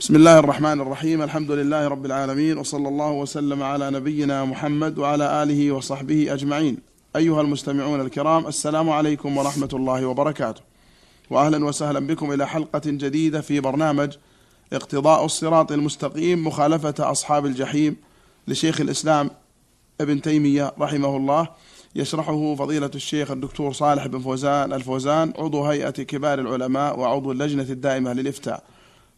بسم الله الرحمن الرحيم الحمد لله رب العالمين وصلى الله وسلم على نبينا محمد وعلى آله وصحبه أجمعين أيها المستمعون الكرام السلام عليكم ورحمة الله وبركاته وأهلا وسهلا بكم إلى حلقة جديدة في برنامج اقتضاء الصراط المستقيم مخالفة أصحاب الجحيم لشيخ الإسلام ابن تيمية رحمه الله يشرحه فضيلة الشيخ الدكتور صالح بن فوزان الفوزان عضو هيئة كبار العلماء وعضو اللجنة الدائمة للإفتاء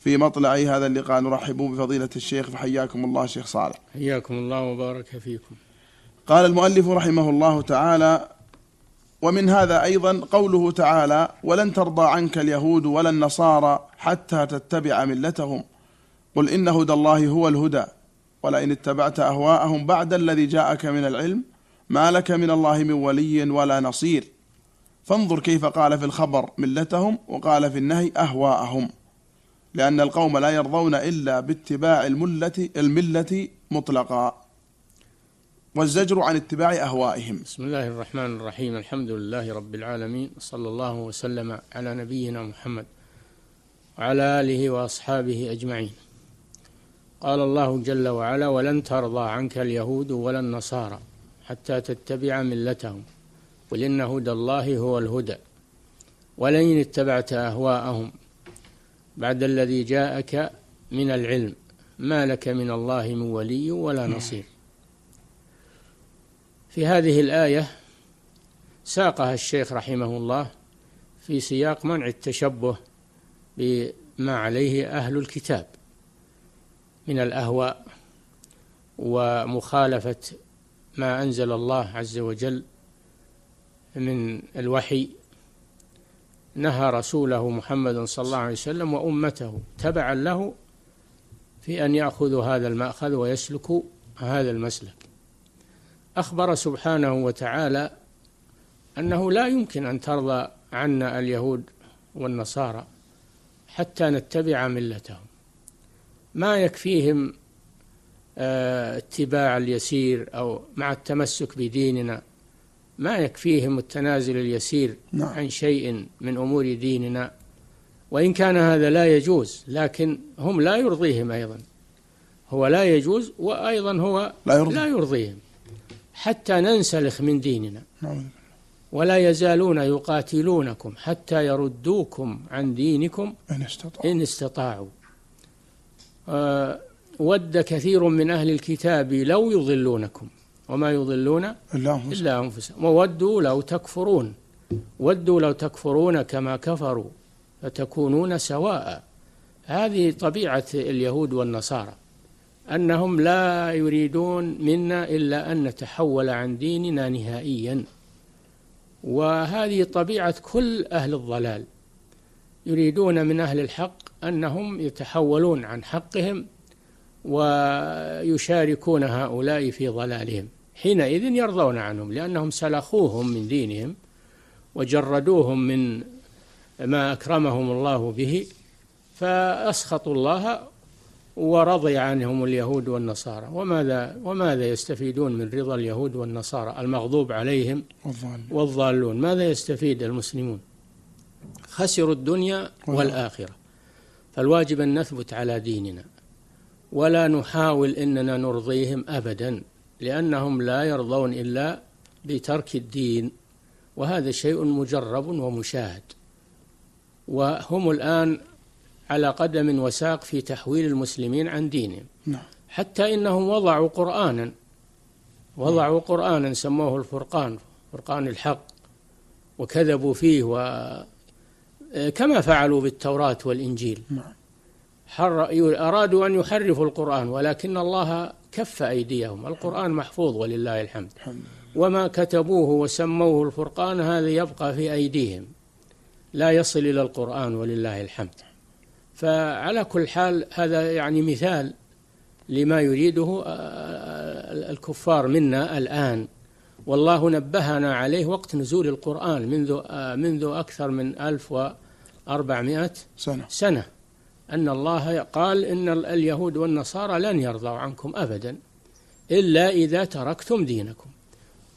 في مطلع هذا اللقاء نرحب بفضيلة الشيخ فحياكم الله شيخ صالح حياكم الله وبارك فيكم قال المؤلف رحمه الله تعالى ومن هذا أيضا قوله تعالى ولن ترضى عنك اليهود ولا النصارى حتى تتبع ملتهم قل إن هدى الله هو الهدى ولئن اتبعت أهواءهم بعد الذي جاءك من العلم ما لك من الله من ولي ولا نصير فانظر كيف قال في الخبر ملتهم وقال في النهي أهواءهم لأن القوم لا يرضون إلا باتباع الملة, الملة مطلقا والزجر عن اتباع أهوائهم بسم الله الرحمن الرحيم الحمد لله رب العالمين صلى الله وسلم على نبينا محمد وعلى آله وأصحابه أجمعين قال الله جل وعلا ولن ترضى عنك اليهود ولا النصارى حتى تتبع ملتهم قل إن هدى الله هو الهدى ولئن اتبعت أهواءهم بعد الذي جاءك من العلم ما لك من الله من ولي ولا نعم. نصير في هذه الآية ساقها الشيخ رحمه الله في سياق منع التشبه بما عليه أهل الكتاب من الأهواء ومخالفة ما أنزل الله عز وجل من الوحي نهى رسوله محمد صلى الله عليه وسلم وأمته تبعا له في أن يأخذوا هذا المأخذ ويسلكوا هذا المسلك أخبر سبحانه وتعالى أنه لا يمكن أن ترضى عنا اليهود والنصارى حتى نتبع ملتهم ما يكفيهم آه، اتباع اليسير أو مع التمسك بديننا ما يكفيهم التنازل اليسير نعم. عن شيء من امور ديننا وان كان هذا لا يجوز لكن هم لا يرضيهم ايضا هو لا يجوز وايضا هو لا, يرضي. لا يرضيهم حتى ننسلخ من ديننا نعم. ولا يزالون يقاتلونكم حتى يردوكم عن دينكم ان استطاعوا, إن استطاعوا. آه ود كثير من اهل الكتاب لو يضلونكم وما يضلون إلا, إلا أنفسهم وودوا لو تكفرون ودوا لو تكفرون كما كفروا فتكونون سواء هذه طبيعة اليهود والنصارى أنهم لا يريدون منا إلا أن نتحول عن ديننا نهائيا وهذه طبيعة كل أهل الضلال يريدون من أهل الحق أنهم يتحولون عن حقهم ويشاركون هؤلاء في ضلالهم حينئذ يرضون عنهم لأنهم سلخوهم من دينهم وجردوهم من ما أكرمهم الله به فأسخطوا الله ورضي عنهم اليهود والنصارى وماذا وماذا يستفيدون من رضا اليهود والنصارى المغضوب عليهم والضالون ماذا يستفيد المسلمون خسروا الدنيا والآخرة فالواجب أن نثبت على ديننا ولا نحاول أننا نرضيهم أبدا لأنهم لا يرضون إلا بترك الدين وهذا شيء مجرب ومشاهد وهم الآن على قدم وساق في تحويل المسلمين عن دينهم نعم. حتى إنهم وضعوا قرآنا وضعوا قرآنا سموه الفرقان فرقان الحق وكذبوا فيه و كما فعلوا بالتوراة والإنجيل نعم. حر أرادوا أن يحرفوا القرآن ولكن الله كف أيديهم القرآن نعم. محفوظ ولله الحمد وما كتبوه وسموه الفرقان هذا يبقى في أيديهم لا يصل إلى القرآن ولله الحمد فعلى كل حال هذا يعني مثال لما يريده آه، آه، آه، الكفار منا الآن والله نبهنا عليه وقت نزول القرآن منذ منذ أكثر من 1400 سنة سنة أن الله قال إن اليهود والنصارى لن يرضوا عنكم أبدا إلا إذا تركتم دينكم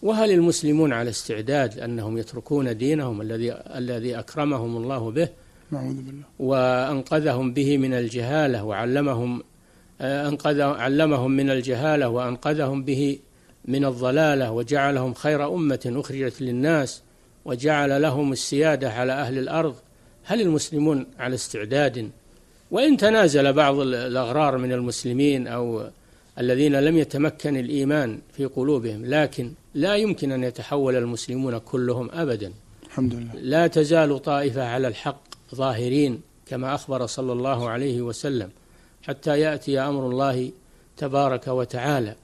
وهل المسلمون على استعداد أنهم يتركون دينهم الذي الذي أكرمهم الله به نعوذ بالله وأنقذهم به من الجهالة وعلمهم آه، أنقذ علمهم من الجهالة وأنقذهم به من الضلالة وجعلهم خير أمة أخرجت للناس وجعل لهم السيادة على أهل الأرض هل المسلمون على استعداد وإن تنازل بعض الأغرار من المسلمين أو الذين لم يتمكن الإيمان في قلوبهم لكن لا يمكن أن يتحول المسلمون كلهم أبدا الحمد لله لا تزال طائفة على الحق ظاهرين كما أخبر صلى الله عليه وسلم حتى يأتي أمر الله تبارك وتعالى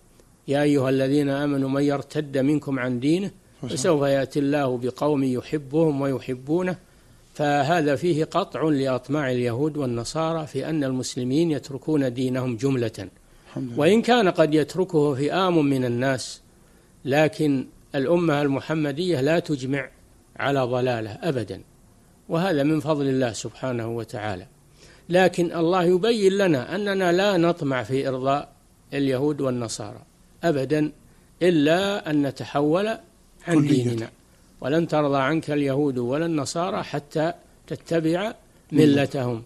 يا أيها الذين آمنوا من يرتد منكم عن دينه فسوف يأتي الله بقوم يحبهم ويحبونه فهذا فيه قطع لأطماع اليهود والنصارى في أن المسلمين يتركون دينهم جملة وإن كان قد يتركه فئام من الناس لكن الأمة المحمدية لا تجمع على ضلاله أبدا وهذا من فضل الله سبحانه وتعالى لكن الله يبين لنا أننا لا نطمع في إرضاء اليهود والنصارى أبدا إلا أن نتحول عن ديننا ولن ترضى عنك اليهود ولا النصارى حتى تتبع ملتهم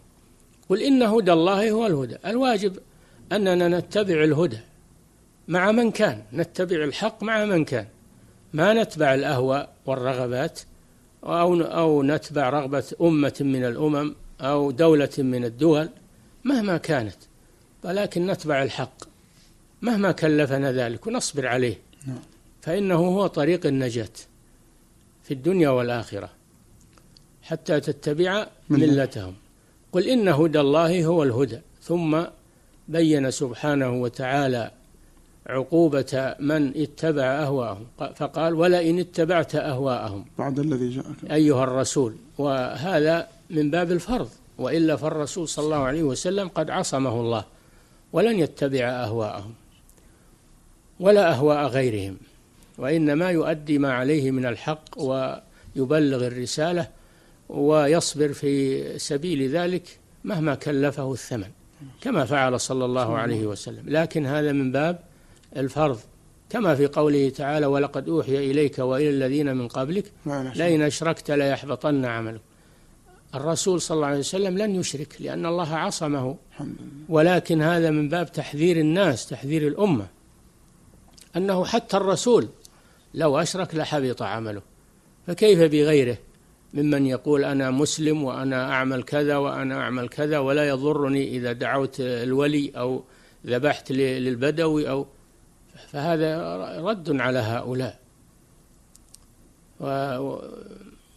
قل إن هدى الله هو الهدى الواجب أننا نتبع الهدى مع من كان نتبع الحق مع من كان ما نتبع الأهواء والرغبات أو أو نتبع رغبة أمة من الأمم أو دولة من الدول مهما كانت ولكن نتبع الحق مهما كلفنا ذلك ونصبر عليه نعم. فإنه هو طريق النجاة في الدنيا والآخرة حتى تتبع ملتهم قل إن هدى الله هو الهدى ثم بين سبحانه وتعالى عقوبة من اتبع أهواءهم فقال ولئن اتبعت أهواءهم بعد الذي جاءك أيها الرسول وهذا من باب الفرض وإلا فالرسول صلى الله عليه وسلم قد عصمه الله ولن يتبع أهواءهم ولا أهواء غيرهم وإنما يؤدي ما عليه من الحق ويبلغ الرسالة ويصبر في سبيل ذلك مهما كلفه الثمن كما فعل صلى الله عليه وسلم لكن هذا من باب الفرض كما في قوله تعالى ولقد أوحي إليك وإلى الذين من قبلك لئن أشركت ليحبطن عملك الرسول صلى الله عليه وسلم لن يشرك لأن الله عصمه ولكن هذا من باب تحذير الناس تحذير الأمة أنه حتى الرسول لو أشرك لحبط عمله فكيف بغيره ممن يقول أنا مسلم وأنا أعمل كذا وأنا أعمل كذا ولا يضرني إذا دعوت الولي أو ذبحت للبدوي أو فهذا رد على هؤلاء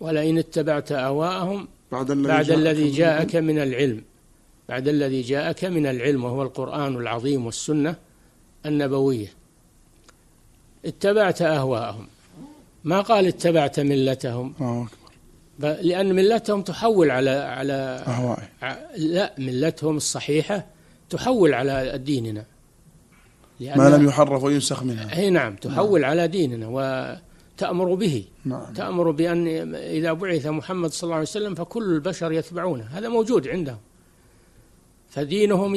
ولئن اتبعت أهواءهم بعد الذي, بعد الذي جاءك من العلم بعد الذي جاءك من العلم وهو القرآن العظيم والسنة النبوية اتبعت أهواءهم ما قال اتبعت ملتهم الله أكبر لأن ملتهم تحول على على لا ملتهم الصحيحة تحول على ديننا ما لم يحرف وينسخ منها أي نعم تحول نعم. على ديننا وتأمر به نعم. تأمر بأن إذا بعث محمد صلى الله عليه وسلم فكل البشر يتبعونه هذا موجود عندهم فدينهم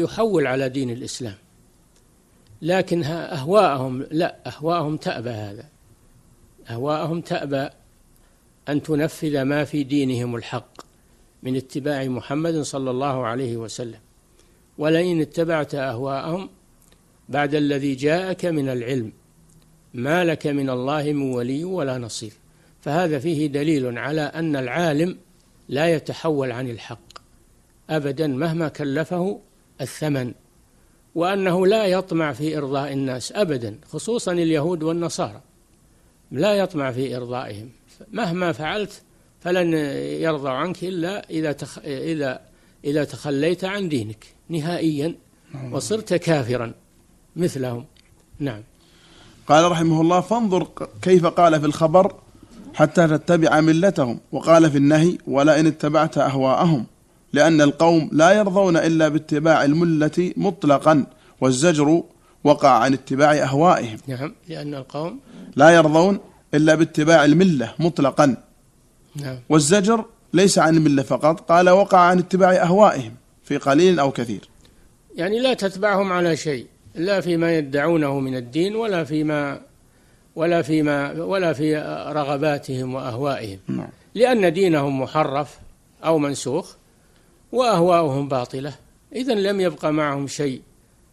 يحول على دين الإسلام لكن أهواءهم لا أهواءهم تأبى هذا أهواءهم تأبى أن تنفذ ما في دينهم الحق من اتباع محمد صلى الله عليه وسلم ولئن اتبعت أهواءهم بعد الذي جاءك من العلم ما لك من الله من ولي ولا نصير فهذا فيه دليل على أن العالم لا يتحول عن الحق أبدا مهما كلفه الثمن وأنه لا يطمع في إرضاء الناس أبدا خصوصا اليهود والنصارى لا يطمع في إرضائهم مهما فعلت فلن يرضى عنك إلا إذا تخ... إذا إذا تخليت عن دينك نهائيا وصرت كافرا مثلهم نعم قال رحمه الله فانظر كيف قال في الخبر حتى تتبع ملتهم وقال في النهي ولا إن اتبعت أهواءهم لأن القوم لا يرضون إلا باتباع الملة مطلقا والزجر وقع عن اتباع أهوائهم نعم لأن القوم لا يرضون إلا باتباع الملة مطلقا نعم والزجر ليس عن الملة فقط قال وقع عن اتباع أهوائهم في قليل أو كثير يعني لا تتبعهم على شيء لا فيما يدعونه من الدين ولا فيما ولا فيما ولا في رغباتهم وأهوائهم نعم. لأن دينهم محرف أو منسوخ وأهواؤهم باطلة إذا لم يبقى معهم شيء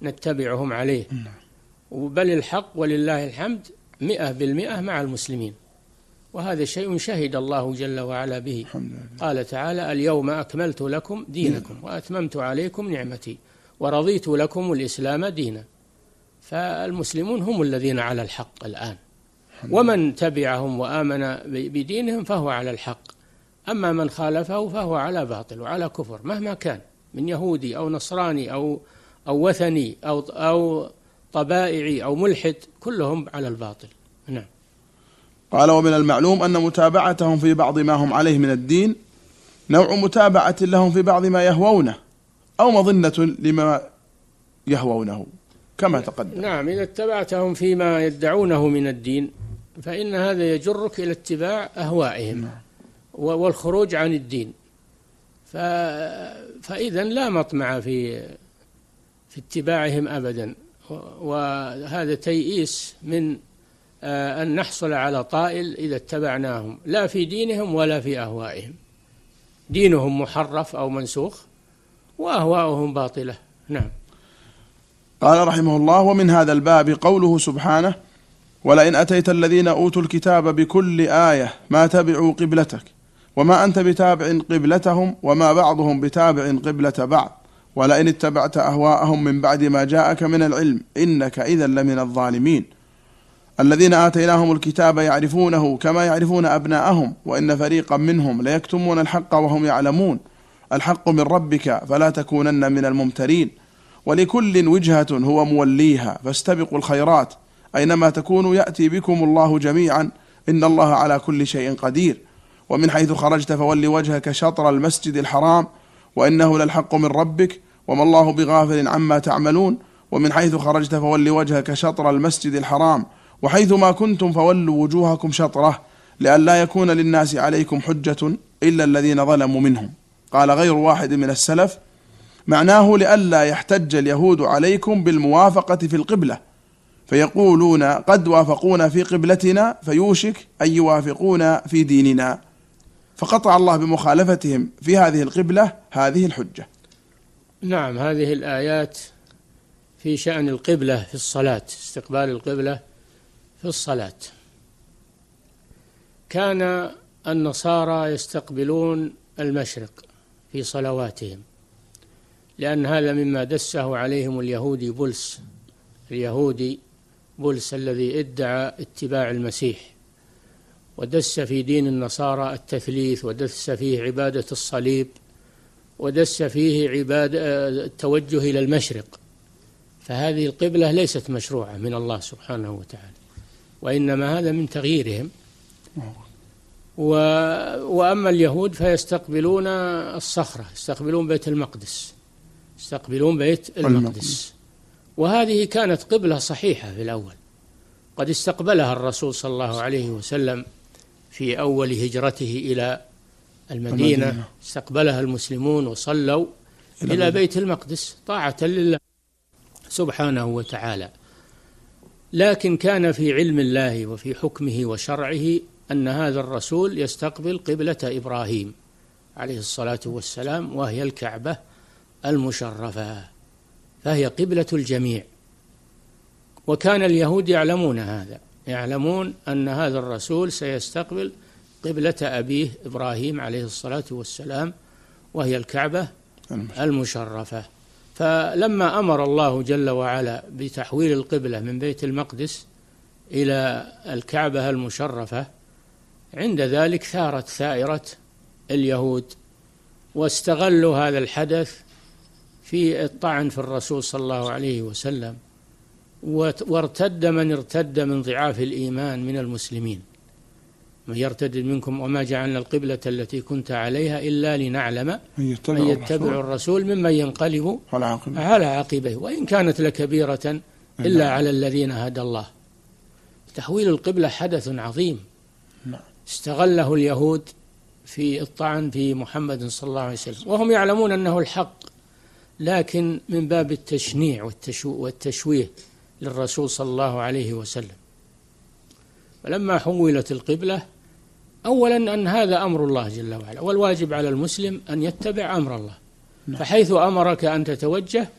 نتبعهم عليه نعم. بل الحق ولله الحمد مئة بالمئة مع المسلمين وهذا شيء شهد الله جل وعلا به قال تعالى اليوم أكملت لكم دينكم نعم. وأتممت عليكم نعمتي ورضيت لكم الإسلام دينا فالمسلمون هم الذين على الحق الآن ومن تبعهم وآمن بدينهم فهو على الحق أما من خالفه فهو على باطل وعلى كفر مهما كان من يهودي أو نصراني أو أو وثني أو أو طبائعي أو ملحد كلهم على الباطل نعم قال ومن المعلوم أن متابعتهم في بعض ما هم عليه من الدين نوع متابعة لهم في بعض ما يهوونه أو مظنة لما يهوونه كما تقدم نعم إذا اتبعتهم فيما يدعونه من الدين فإن هذا يجرك إلى اتباع أهوائهم نعم. والخروج عن الدين فإذا لا مطمع في في اتباعهم أبدا وهذا تيئيس من آه، أن نحصل على طائل إذا اتبعناهم لا في دينهم ولا في أهوائهم دينهم محرف أو منسوخ وأهواؤهم باطلة نعم قال رحمه الله ومن هذا الباب قوله سبحانه ولئن أتيت الذين أوتوا الكتاب بكل آية ما تبعوا قبلتك وما أنت بتابع قبلتهم وما بعضهم بتابع قبلة بعض ولئن اتبعت أهواءهم من بعد ما جاءك من العلم إنك إذا لمن الظالمين الذين آتيناهم الكتاب يعرفونه كما يعرفون أبناءهم وإن فريقا منهم ليكتمون الحق وهم يعلمون الحق من ربك فلا تكونن من الممترين ولكل وجهة هو موليها فاستبقوا الخيرات أينما تكونوا يأتي بكم الله جميعا إن الله على كل شيء قدير ومن حيث خرجت فول وجهك شطر المسجد الحرام وإنه للحق من ربك وما الله بغافل عما تعملون ومن حيث خرجت فول وجهك شطر المسجد الحرام وحيث ما كنتم فولوا وجوهكم شطره لئلا يكون للناس عليكم حجة إلا الذين ظلموا منهم قال غير واحد من السلف معناه لئلا يحتج اليهود عليكم بالموافقة في القبلة فيقولون قد وافقونا في قبلتنا فيوشك أن يوافقونا في ديننا فقطع الله بمخالفتهم في هذه القبلة هذه الحجة نعم هذه الآيات في شأن القبلة في الصلاة استقبال القبلة في الصلاة كان النصارى يستقبلون المشرق في صلواتهم لأن هذا مما دسه عليهم اليهودي بولس اليهودي بولس الذي ادعى اتباع المسيح ودس في دين النصارى التثليث ودس فيه عبادة الصليب ودس فيه عباد التوجه إلى المشرق فهذه القبلة ليست مشروعة من الله سبحانه وتعالى وإنما هذا من تغييرهم و... وأما اليهود فيستقبلون الصخرة يستقبلون بيت المقدس يستقبلون بيت المقدس وهذه كانت قبلة صحيحة في الأول قد استقبلها الرسول صلى الله عليه وسلم في أول هجرته إلى المدينة, المدينة. استقبلها المسلمون وصلوا إلى, إلى بيت المقدس طاعة لله سبحانه وتعالى لكن كان في علم الله وفي حكمه وشرعه أن هذا الرسول يستقبل قبلة إبراهيم عليه الصلاة والسلام وهي الكعبة المشرفة فهي قبلة الجميع وكان اليهود يعلمون هذا يعلمون أن هذا الرسول سيستقبل قبلة أبيه إبراهيم عليه الصلاة والسلام وهي الكعبة المشرفة فلما أمر الله جل وعلا بتحويل القبلة من بيت المقدس إلى الكعبة المشرفة عند ذلك ثارت ثائرة اليهود واستغلوا هذا الحدث في الطعن في الرسول صلى الله عليه وسلم وارتد من ارتد من ضعاف الإيمان من المسلمين من يرتد منكم وما جعلنا القبلة التي كنت عليها إلا لنعلم من يتبع, من يتبع الرسول ممن ينقلب على عقبيه, على عقبيه وإن كانت لكبيرة إلا نعم. على الذين هدى الله تحويل القبلة حدث عظيم نعم. استغله اليهود في الطعن في محمد صلى الله عليه وسلم وهم يعلمون أنه الحق لكن من باب التشنيع والتشويه للرسول صلى الله عليه وسلم فلما حولت القبلة أولا أن هذا أمر الله جل وعلا والواجب على المسلم أن يتبع أمر الله نعم. فحيث أمرك أن تتوجه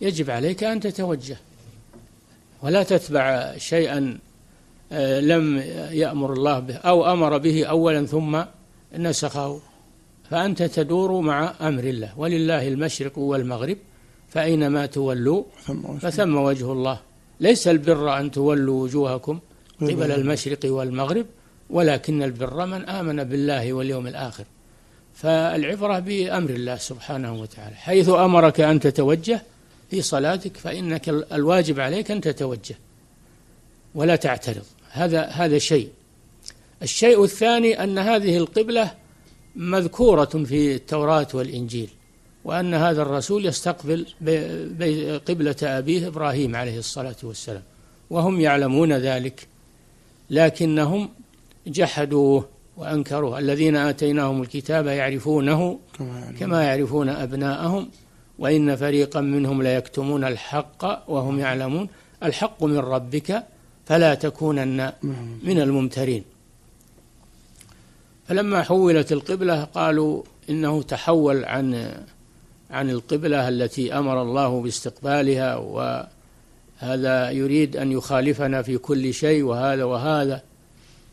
يجب عليك أن تتوجه ولا تتبع شيئا آه، لم يأمر الله به أو أمر به أولا ثم نسخه فأنت تدور مع أمر الله ولله المشرق والمغرب فأينما تولوا فثم وجه الله ليس البر أن تولوا وجوهكم نعم. قبل المشرق والمغرب ولكن البر من آمن بالله واليوم الآخر فالعبرة بأمر الله سبحانه وتعالى حيث أمرك أن تتوجه في صلاتك فإنك الواجب عليك أن تتوجه ولا تعترض هذا هذا شيء الشيء الثاني أن هذه القبلة مذكورة في التوراة والإنجيل وأن هذا الرسول يستقبل قبلة أبيه إبراهيم عليه الصلاة والسلام وهم يعلمون ذلك لكنهم جحدوه وأنكروه الذين آتيناهم الكتاب يعرفونه كما يعرفون أبناءهم وإن فريقا منهم ليكتمون الحق وهم يعلمون الحق من ربك فلا تكونن من الممترين فلما حولت القبلة قالوا إنه تحول عن عن القبلة التي أمر الله باستقبالها وهذا يريد أن يخالفنا في كل شيء وهذا وهذا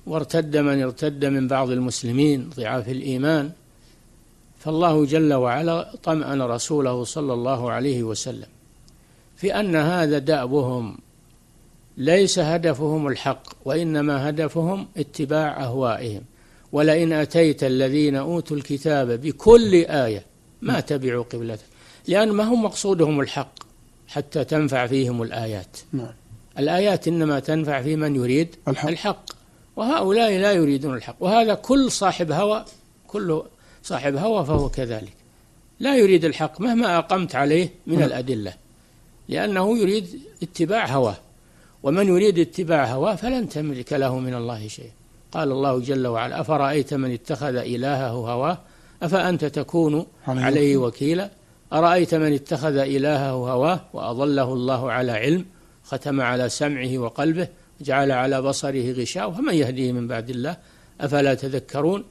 وارتد من ارتد من بعض المسلمين ضعاف الإيمان فالله جل وعلا طمأن رسوله صلى الله عليه وسلم في أن هذا دأبهم ليس هدفهم الحق وإنما هدفهم اتباع أهوائهم ولئن أتيت الذين أوتوا الكتاب بكل آية ما تبعوا قبلته لأن ما هم مقصودهم الحق حتى تنفع فيهم الآيات نعم. الآيات إنما تنفع في من يريد الحق, الحق. وهؤلاء لا يريدون الحق وهذا كل صاحب هوى كل صاحب هوى فهو كذلك لا يريد الحق مهما أقمت عليه من نعم. الأدلة لأنه يريد اتباع هواه ومن يريد اتباع هواه فلن تملك له من الله شيء قال الله جل وعلا أفرأيت من اتخذ إلهه هواه أفأنت تكون عليه وكيلا أرأيت من اتخذ إلهه هواه وأضله الله على علم ختم على سمعه وقلبه جعل على بصره غشاوة فمن يهديه من بعد الله أفلا تذكرون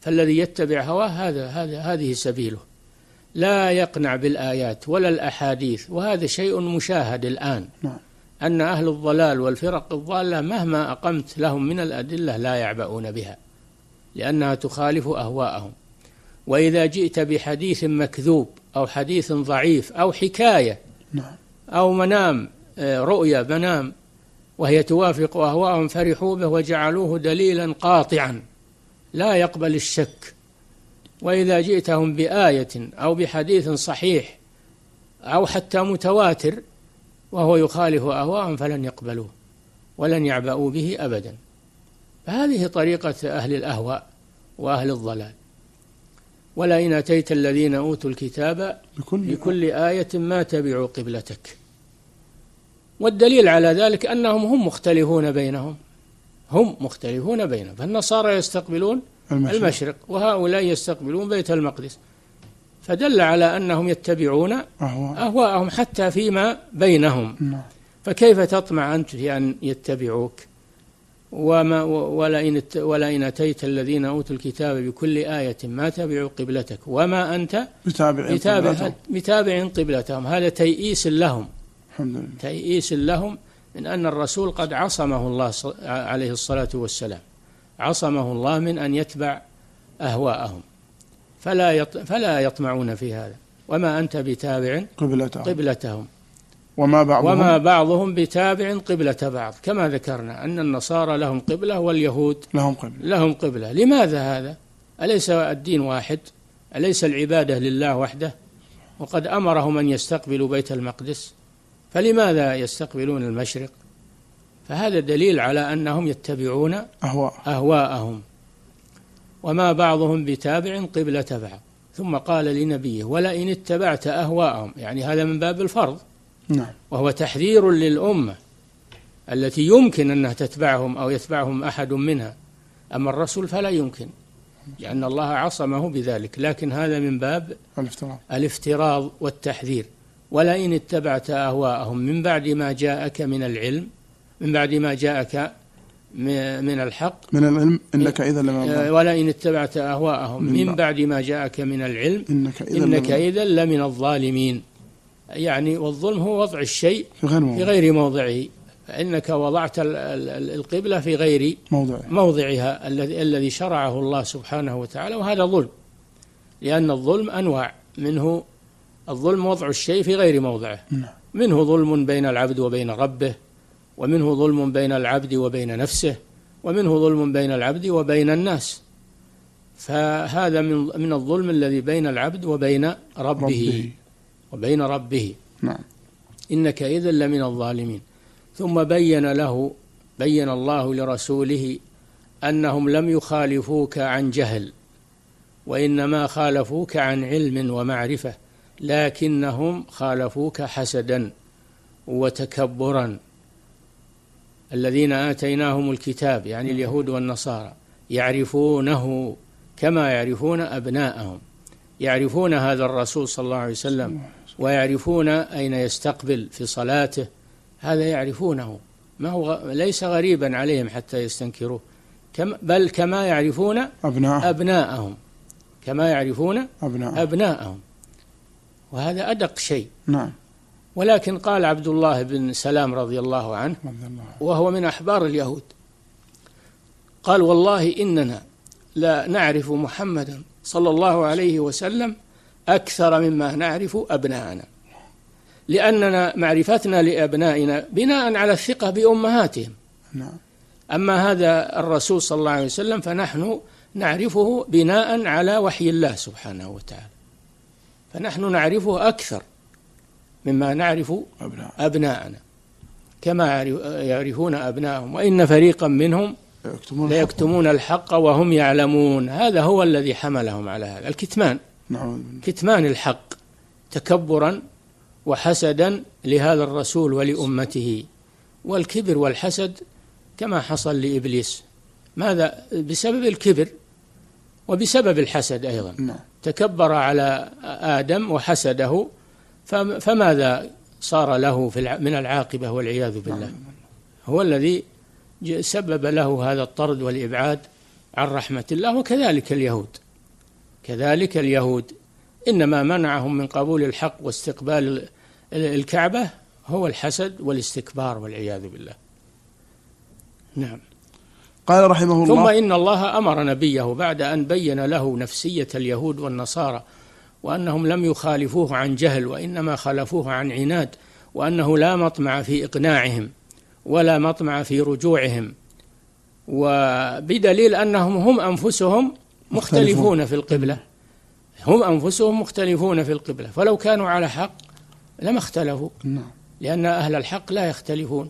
فالذي يتبع هواه هذا, هذا هذه سبيله لا يقنع بالآيات ولا الأحاديث وهذا شيء مشاهد الآن نعم. أن أهل الضلال والفرق الضالة مهما أقمت لهم من الأدلة لا يعبؤون بها لأنها تخالف أهواءهم وإذا جئت بحديث مكذوب أو حديث ضعيف أو حكاية نعم. أو منام آه، رؤيا منام وهي توافق أهواءهم فرحوا به وجعلوه دليلا قاطعا لا يقبل الشك وإذا جئتهم بآية أو بحديث صحيح أو حتى متواتر وهو يخالف أهواءهم فلن يقبلوه ولن يعبأوا به أبدا فهذه طريقة أهل الأهواء وأهل الضلال ولئن أتيت الذين أوتوا الكتاب بكل, آية. بكل آية ما تبعوا قبلتك والدليل على ذلك أنهم هم مختلفون بينهم هم مختلفون بينهم فالنصارى يستقبلون المشرق, المشرق وهؤلاء يستقبلون بيت المقدس فدل على أنهم يتبعون أهواءهم حتى فيما بينهم نعم. فكيف تطمع أنت في أن يتبعوك وما ولئن ولئن اتيت الذين اوتوا الكتاب بكل آية ما تبعوا قبلتك وما انت بتابع بتابع, بتابع قبلتهم هذا تيئيس لهم الحمد لله تيئيس لهم من ان الرسول قد عصمه الله عليه الصلاة والسلام عصمه الله من ان يتبع اهواءهم فلا فلا يطمعون في هذا وما انت بتابع قبلتهم قبلتهم وما بعضهم وما بعضهم بتابع قبلة بعض كما ذكرنا أن النصارى لهم قبلة واليهود لهم قبلة لهم قبلة لماذا هذا؟ أليس الدين واحد؟ أليس العبادة لله وحده؟ وقد أمرهم أن يستقبلوا بيت المقدس فلماذا يستقبلون المشرق؟ فهذا دليل على أنهم يتبعون أهواء. أهواءهم وما بعضهم بتابع قبلة بعض ثم قال لنبيه ولئن اتبعت أهواءهم يعني هذا من باب الفرض نعم. وهو تحذير للأمة التي يمكن أنها تتبعهم أو يتبعهم أحد منها أما الرسول فلا يمكن لأن الله عصمه بذلك لكن هذا من باب الافتراض, الافتراض والتحذير ولئن اتبعت أهواءهم من بعد ما جاءك من العلم من بعد ما جاءك من الحق من العلم إنك إذا لمن آه، ولئن اتبعت أهواءهم من بعد ما جاءك من العلم إنك إذا, إنك إذا لمن الظالمين يعني والظلم هو وضع الشيء في غير موضعه فإنك وضعت القبلة في غير موضعها, موضعها الذي شرعه الله سبحانه وتعالى وهذا ظلم لأن الظلم أنواع منه الظلم وضع الشيء في غير موضعه نعم. منه ظلم بين العبد وبين ربه ومنه ظلم بين العبد وبين نفسه ومنه ظلم بين العبد وبين الناس فهذا من من الظلم الذي بين العبد وبين ربه, ربه. وبين ربه نعم إنك إذا لمن الظالمين ثم بين له بين الله لرسوله أنهم لم يخالفوك عن جهل وإنما خالفوك عن علم ومعرفة لكنهم خالفوك حسدا وتكبرا الذين آتيناهم الكتاب يعني نعم. اليهود والنصارى يعرفونه كما يعرفون أبناءهم يعرفون هذا الرسول صلى الله عليه وسلم نعم. ويعرفون أين يستقبل في صلاته هذا يعرفونه ما هو ليس غريبا عليهم حتى يستنكروه كم بل كما يعرفون أبناء أبناءهم كما يعرفون أبناء أبناءهم وهذا أدق شيء نعم ولكن قال عبد الله بن سلام رضي الله عنه رضي الله. وهو من أحبار اليهود قال والله إننا لا نعرف محمدا صلى الله عليه وسلم أكثر مما نعرف أبناءنا لأننا معرفتنا لأبنائنا بناء على الثقة بأمهاتهم نعم. أما هذا الرسول صلى الله عليه وسلم فنحن نعرفه بناء على وحي الله سبحانه وتعالى فنحن نعرفه أكثر مما نعرف أبناءنا كما يعرفون أبناءهم وإن فريقا منهم ليكتمون الحق وهم يعلمون هذا هو الذي حملهم على هذا الكتمان كتمان الحق تكبرا وحسدا لهذا الرسول ولأمته والكبر والحسد كما حصل لإبليس ماذا بسبب الكبر وبسبب الحسد أيضا نعم. تكبر على آدم وحسده فماذا صار له في من العاقبة والعياذ نعم. بالله نعم. هو الذي سبب له هذا الطرد والإبعاد عن رحمة الله وكذلك اليهود كذلك اليهود إنما منعهم من قبول الحق واستقبال الكعبة هو الحسد والاستكبار والعياذ بالله نعم قال رحمه الله ثم إن الله أمر نبيه بعد أن بين له نفسية اليهود والنصارى وأنهم لم يخالفوه عن جهل وإنما خالفوه عن عناد وأنه لا مطمع في إقناعهم ولا مطمع في رجوعهم وبدليل أنهم هم أنفسهم مختلفون في القبلة هم أنفسهم مختلفون في القبلة فلو كانوا على حق لما اختلفوا نعم. لأن أهل الحق لا يختلفون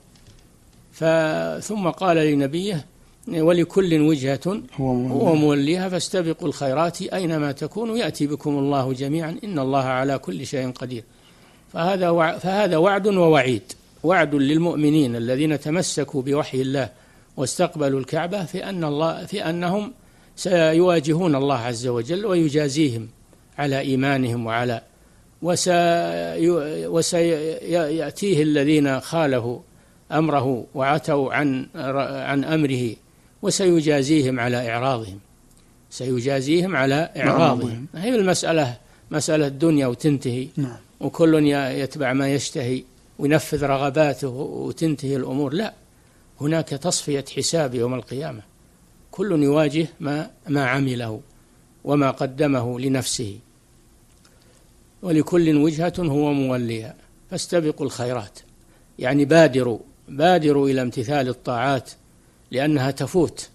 فثم قال لنبيه ولكل وجهة هو موليها فاستبقوا الخيرات أينما تكونوا يأتي بكم الله جميعا إن الله على كل شيء قدير فهذا وع فهذا وعد ووعيد وعد للمؤمنين الذين تمسكوا بوحي الله واستقبلوا الكعبة في أن الله في أنهم سيواجهون الله عز وجل ويجازيهم على إيمانهم وعلى وسي وسيأتيه الذين خالفوا أمره وعتوا عن عن أمره وسيجازيهم على إعراضهم سيجازيهم على نعم، إعراضهم نعم. هي المسألة مسألة الدنيا وتنتهي نعم. وكل يتبع ما يشتهي وينفذ رغباته وتنتهي الأمور لا هناك تصفية حساب يوم القيامة كل يواجه ما ما عمله وما قدمه لنفسه ولكل وجهة هو موليها فاستبقوا الخيرات يعني بادروا بادروا إلى امتثال الطاعات لأنها تفوت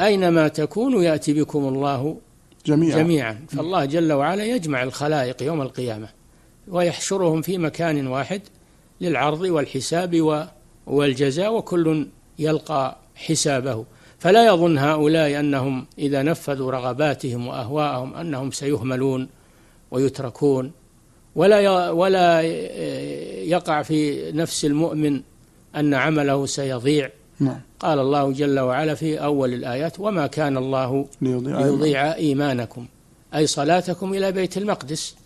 أينما تكون يأتي بكم الله جميعا, جميعا فالله جل وعلا يجمع الخلائق يوم القيامة ويحشرهم في مكان واحد للعرض والحساب والجزاء وكل يلقى حسابه فلا يظن هؤلاء أنهم إذا نفذوا رغباتهم وأهواءهم أنهم سيهملون ويتركون ولا ولا يقع في نفس المؤمن أن عمله سيضيع نعم. قال الله جل وعلا في أول الآيات وما كان الله ليضيع, ليضيع إيمانكم أي صلاتكم إلى بيت المقدس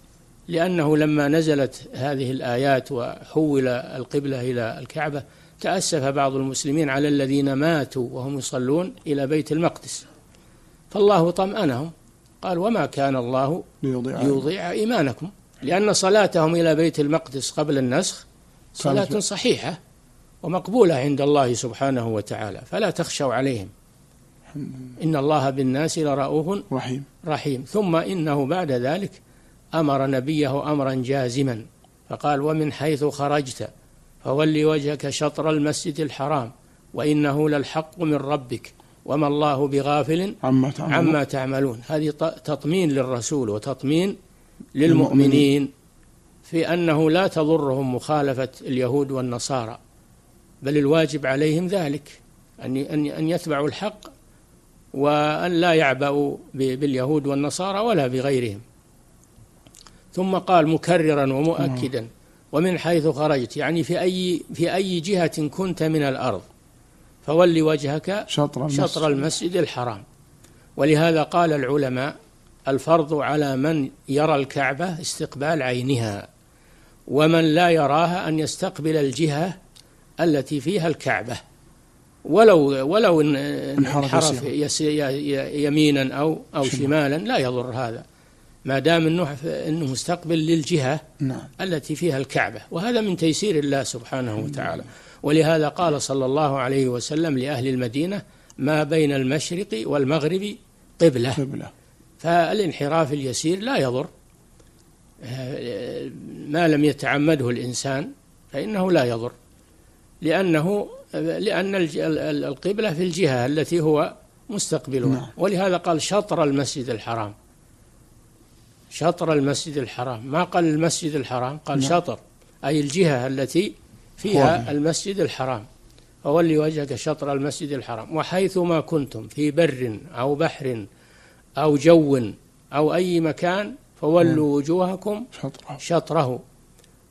لأنه لما نزلت هذه الآيات وحول القبلة إلى الكعبة تأسف بعض المسلمين على الذين ماتوا وهم يصلون إلى بيت المقدس فالله طمأنهم قال وما كان الله ليضيع, ليضيع إيمانكم لأن صلاتهم إلى بيت المقدس قبل النسخ صلاة صحيحة ومقبولة عند الله سبحانه وتعالى فلا تخشوا عليهم إن الله بالناس لرؤوف رحيم رحيم ثم إنه بعد ذلك أمر نبيه أمرا جازما فقال ومن حيث خرجت فول وجهك شطر المسجد الحرام وإنه للحق من ربك وما الله بغافل عما تعملون, عما تعملون. هذه تطمين للرسول وتطمين للمؤمنين في أنه لا تضرهم مخالفة اليهود والنصارى بل الواجب عليهم ذلك أن أن يتبعوا الحق وأن لا يعبأوا باليهود والنصارى ولا بغيرهم ثم قال مكررا ومؤكدا ومن حيث خرجت يعني في أي في أي جهة كنت من الأرض فول وجهك شطر المسجد, شطر المسجد الحرام ولهذا قال العلماء الفرض على من يرى الكعبة استقبال عينها ومن لا يراها أن يستقبل الجهة التي فيها الكعبة ولو ولو انحرف يمينا أو أو شمالا لا يضر هذا ما دام انه انه مستقبل للجهه نعم. التي فيها الكعبه وهذا من تيسير الله سبحانه وتعالى ولهذا قال صلى الله عليه وسلم لاهل المدينه ما بين المشرق والمغرب قبله قبله فالانحراف اليسير لا يضر آه، ما لم يتعمده الانسان فانه لا يضر لانه لان القبله في الجهه التي هو مستقبلها نعم. ولهذا قال شطر المسجد الحرام شطر المسجد الحرام ما قال المسجد الحرام قال نعم. شطر أي الجهة التي فيها المسجد الحرام فولي وجهك شطر المسجد الحرام وحيثما كنتم في بر أو بحر أو جو أو أي مكان فولوا نعم. وجوهكم شطره, شطره.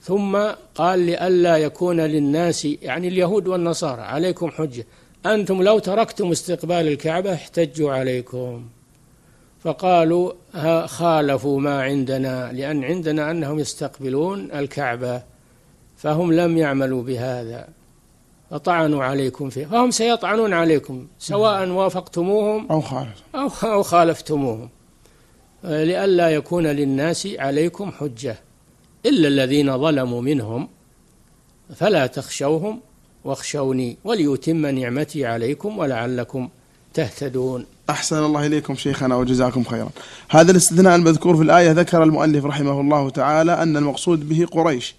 ثم قال لئلا يكون للناس يعني اليهود والنصارى عليكم حجة أنتم لو تركتم استقبال الكعبة احتجوا عليكم فقالوا ها خالفوا ما عندنا لأن عندنا أنهم يستقبلون الكعبة فهم لم يعملوا بهذا فطعنوا عليكم فيه فهم سيطعنون عليكم سواء نعم. وافقتموهم أو خالف أو خالفتموهم آه، لئلا يكون للناس عليكم حجة إلا الذين ظلموا منهم فلا تخشوهم واخشوني وليتم نعمتي عليكم ولعلكم تهتدون أحسن الله إليكم شيخنا وجزاكم خيرا هذا الاستثناء المذكور في الآية ذكر المؤلف رحمه الله تعالى أن المقصود به قريش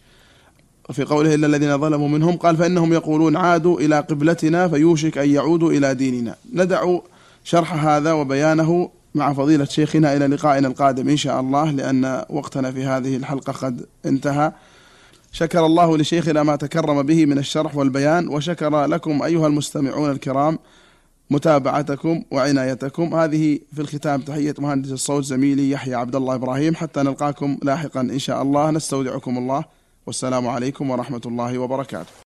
وفي قوله إلا الذين ظلموا منهم قال فإنهم يقولون عادوا إلى قبلتنا فيوشك أن يعودوا إلى ديننا ندع شرح هذا وبيانه مع فضيلة شيخنا إلى لقائنا القادم إن شاء الله لأن وقتنا في هذه الحلقة قد انتهى شكر الله لشيخنا ما تكرم به من الشرح والبيان وشكر لكم أيها المستمعون الكرام متابعتكم وعنايتكم هذه في الختام تحية مهندس الصوت زميلي يحيى عبد الله إبراهيم حتى نلقاكم لاحقا إن شاء الله نستودعكم الله والسلام عليكم ورحمة الله وبركاته